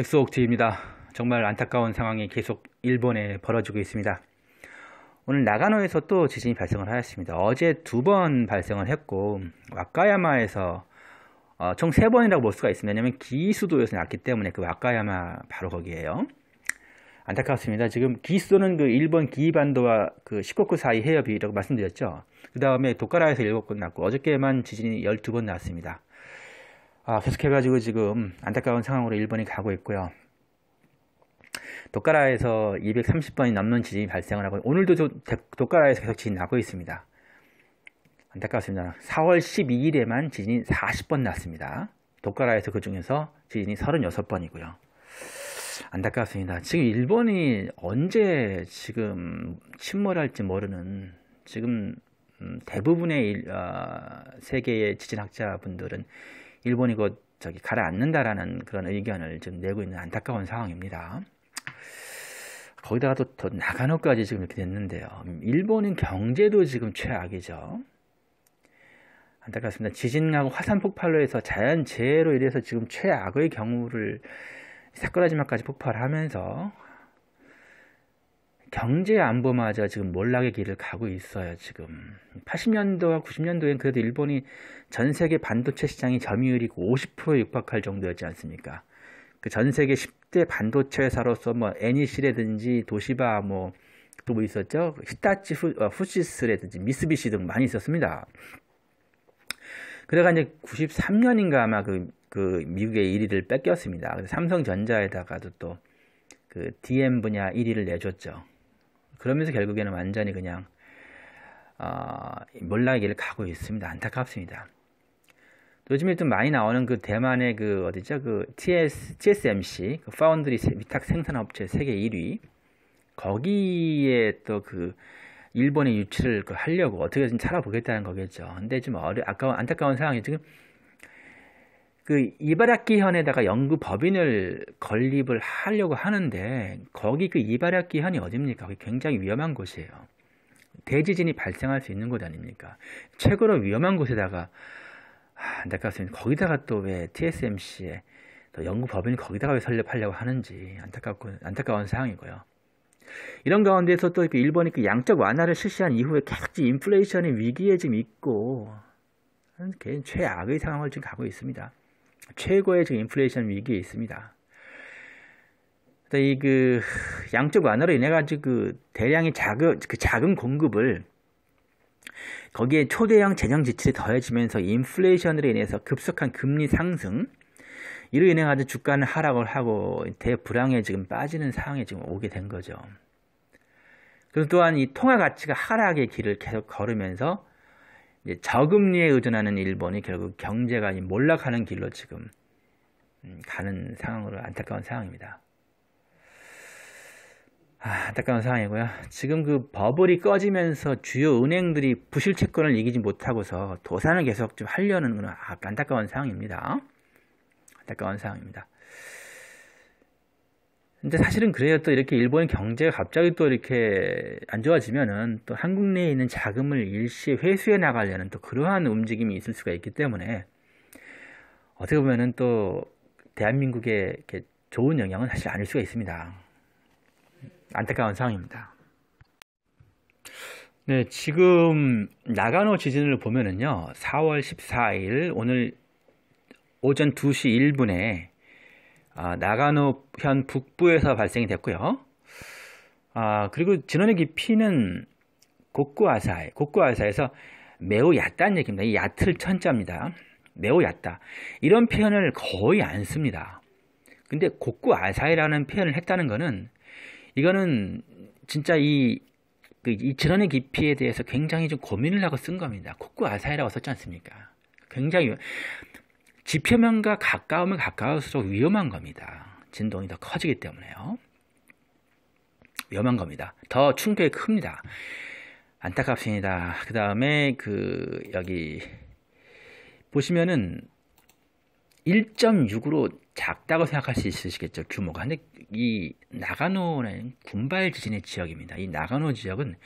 엑소옥트입니다. 정말 안타까운 상황이 계속 일본에 벌어지고 있습니다. 오늘 나가노에서 또 지진이 발생을 하였습니다. 어제 두 번 발생을 했고 와카야마에서 어, 총세 번이라고 볼 수가 있습니다. 왜냐하면 기수도에서 났기 때문에 그 와카야마 바로 거기에요. 안타깝습니다. 지금 기수도는 그 일본 기이반도와 그 시코쿠 사이 해협이라고 말씀드렸죠. 그 다음에 도카라에서 일곱 건 났고 어저께만 지진이 열두 번 났습니다. 아, 계속해가지고 지금 안타까운 상황으로 일본이 가고 있고요. 도카라에서 230번이 넘는 지진이 발생을 하고 오늘도 저, 도카라에서 계속 지진이 나고 있습니다. 안타깝습니다. 4월 12일에만 지진이 40번 났습니다. 도카라에서 그 중에서 지진이 36번이고요. 안타깝습니다. 지금 일본이 언제 지금 침몰할지 모르는 지금 음, 대부분의 일, 어, 세계의 지진학자분들은 일본이 곧 저기 가라앉는다라는 그런 의견을 지금 내고 있는 안타까운 상황입니다. 거기다가 또, 또 나가노까지 지금 이렇게 됐는데요. 일본은 경제도 지금 최악이죠. 안타깝습니다. 지진하고 화산 폭발로 해서 자연 재해로 인해서 지금 최악의 경우를 사쿠라지마까지 폭발하면서 경제 안보마저 지금 몰락의 길을 가고 있어요, 지금. 80년도와 90년도엔 그래도 일본이 전 세계 반도체 시장이 점유율이 50%에 육박할 정도였지 않습니까? 그 전 세계 10대 반도체 회사로서 뭐 애니시라든지 e 도시바 뭐또뭐 뭐 있었죠? 그 히타치 후, 어, 후시스라든지 미쓰비시 등 많이 있었습니다. 그래가 이제 93년인가 아마 그, 그 미국의 1위를 뺏겼습니다. 삼성전자에다가도 또 그 DM 분야 1위를 내줬죠. 그러면서 결국에는 완전히 그냥 어, 몰락의 길을 가고 있습니다. 안타깝습니다. 요즘에 좀 많이 나오는 그 대만의 그 어디죠? 그 TS, TSMC, 그 파운드리 위탁 생산업체 세계 1위. 거기에 또 그 일본의 유치를 그 하려고 어떻게든 찾아보겠다는 거겠죠. 근데 좀 어려, 아까운, 안타까운 상황이 지금 그 이바라키현에다가 연구 법인을 건립을 하려고 하는데 거기 그 이바라키현이 어딥니까? 거기 굉장히 위험한 곳이에요. 대지진이 발생할 수 있는 곳 아닙니까? 최고로 위험한 곳에다가 아, 안타깝습니다. 거기다가 또 왜 TSMC에 또 연구 법인을 거기다가 왜 설립하려고 하는지 안타깝고 안타까운 상황이고요. 이런 가운데서 또 일본이 그 양적 완화를 실시한 이후에 계지 인플레이션의 위기에 지금 있고 개인 최악의 상황을 지금 가고 있습니다. 최고의 지금 인플레이션 위기에 있습니다. 이그 양적 완화로 인해 가지고 그 대량의 작은 그 작은 공급을 거기에 초대형 재정 지출이 더해지면서 인플레이션으로 인해서 급속한 금리 상승 이로 인해 가지고 주가는 하락을 하고 대불황에 지금 빠지는 상황에 지금 오게 된 거죠. 그리고 또한 이 통화 가치가 하락의 길을 계속 걸으면서 저금리에 의존하는 일본이 결국 경제가 몰락하는 길로 지금 음, 가는 상황으로 안타까운 상황입니다. 아, 안타까운 상황이고요. 지금 그 버블이 꺼지면서 주요 은행들이 부실 채권을 이기지 못하고서 도산을 계속 좀 하려는 건 아, 안타까운 상황입니다. 안타까운 상황입니다. 근데 사실은 그래요. 또 이렇게 일본 경제가 갑자기 또 이렇게 안 좋아지면은 또 한국 내에 있는 자금을 일시 회수해 나가려는 또 그러한 움직임이 있을 수가 있기 때문에 어떻게 보면은 또 대한민국에 이렇게 좋은 영향은 사실 아닐 수가 있습니다. 안타까운 상황입니다. 네, 지금 나가노 지진을 보면은요. 4월 14일 오늘 오전 2시 1분에 아, 나가노현 북부에서 발생이 됐고요. 아, 그리고 진원의 깊이는 곡구아사에 곡구아사에서 매우 얕다는 얘기입니다. 이 얕을 천자입니다. 매우 얕다. 이런 표현을 거의 안 씁니다. 근데 곡구아사해라는 표현을 했다는 거는 이거는 진짜 이, 그, 이 진원의 깊이에 대해서 굉장히 좀 고민을 하고 쓴 겁니다. 곡구아사해라고 썼지 않습니까? 굉장히 지표면과 가까우면 가까울수록 위험한 겁니다. 진동이 더 커지기 때문에요. 위험한 겁니다. 더 충격이 큽니다. 안타깝습니다. 그 다음에 그 여기 보시면은 1.6으로 작다고 생각할 수 있으시겠죠 규모가 근데 이 나가노는 군발 지진의 지역입니다 이 나가노 지역은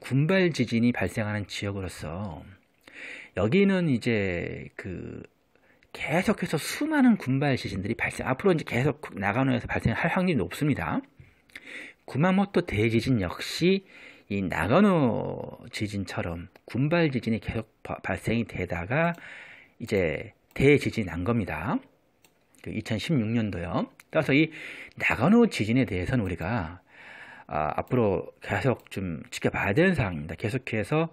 군발 지진이 발생하는 지역으로서 여기는 이제 그 계속해서 수많은 군발 지진들이 발생, 앞으로 이제 계속 나가노에서 발생할 확률이 높습니다. 구마모토 대지진 역시 이 나가노 지진처럼 군발 지진이 계속 바, 발생이 되다가 이제 대지진이 난 겁니다. 2016년도요. 그 따라서 이 나가노 지진에 대해서는 우리가 아, 앞으로 계속 좀 지켜봐야 되는 상황입니다. 계속해서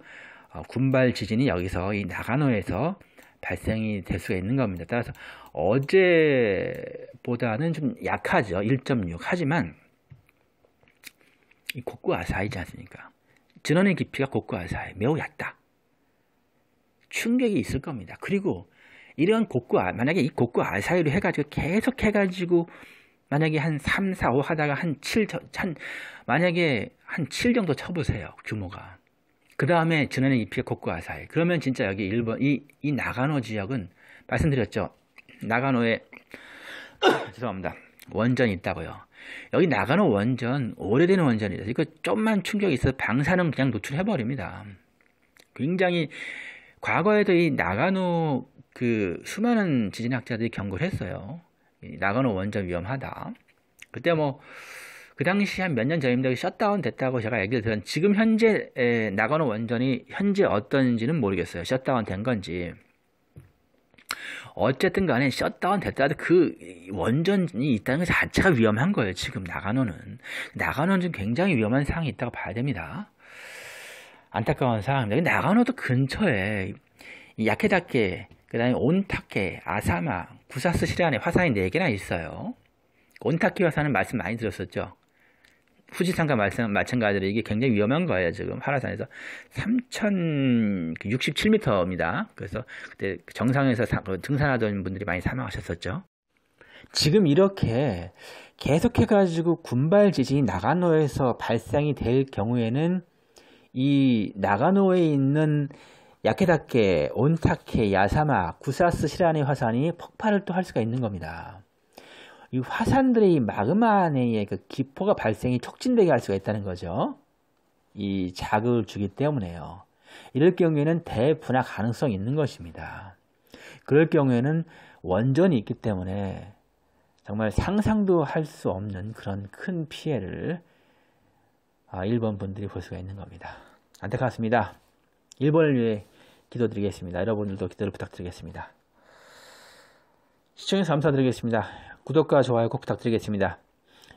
어, 군발 지진이 여기서 이 나가노에서 발생이 될 수가 있는 겁니다. 따라서 어제보다는 좀 약하죠. 1.6. 하지만 이 곡구 아사이지 않습니까? 전원의 깊이가 곡구 아사이 매우 얕다. 충격이 있을 겁니다. 그리고 이런 곡구 아, 만약에 이 곡구 아사이로 해가지고 계속 해가지고 만약에 한 3, 4, 5 하다가 한 7, 한 만약에 한 7 정도 쳐보세요 규모가 그 다음에 전에는 이피의 곡과 사이. 그러면 진짜 여기 일본 이, 이 나가노 지역은 말씀드렸죠. 나가노에 죄송합니다. 원전이 있다고요. 여기 나가노 원전 오래된 원전이에 이거 좀만 충격이 있어서 방사능 그냥 노출해 버립니다. 굉장히 과거에도 이 나가노 그 수많은 지진학자들이 경고를 했어요. 나가노 원전 위험하다. 그때 뭐그 당시 한 몇 년 전입니다. 셧다운 됐다고 제가 얘기를 들렸는데 지금 현재 나가노 원전이 현재 어떤지는 모르겠어요. 셧다운 된 건지. 어쨌든 간에 셧다운 됐다도 그 원전이 있다는 것 자체가 위험한 거예요. 지금 나가노는. 나가노는 지금 굉장히 위험한 상황이 있다고 봐야 됩니다. 안타까운 상황입니다. 나가노도 근처에 야케다케, 그 다음에 온타케, 아사마, 구사스 시리안에 화산이 4개나 있어요. 온타케 화산은 말씀 많이 들었었죠. 후지산과 마찬가지로 이게 굉장히 위험한 거예요. 지금 한라산에서 3,067m입니다. 그 그래서 그때 그 정상에서 사, 그 등산하던 분들이 많이 사망하셨었죠. 지금 이렇게 계속해가지고 군발 지진이 나가노에서 발생이 될 경우에는 이 나가노에 있는 야케다케, 온타케, 야사마, 구사스 시라네 화산이 폭발을 또 할 수가 있는 겁니다. 이 화산들의 이 마그마 내에그 기포가 발생이 촉진되게 할 수가 있다는 거죠. 이 자극을 주기 때문에요. 이럴 경우에는 대분화 가능성이 있는 것입니다. 그럴 경우에는 원전이 있기 때문에 정말 상상도 할 수 없는 그런 큰 피해를 아, 일본 분들이 볼 수가 있는 겁니다. 안타깝습니다. 일본을 위해 기도드리겠습니다. 여러분들도 기도를 부탁드리겠습니다. 시청해서 감사드리겠습니다. 구독과 좋아요 꼭 부탁드리겠습니다.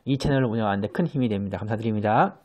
이 채널을 운영하는데 큰 힘이 됩니다. 감사드립니다.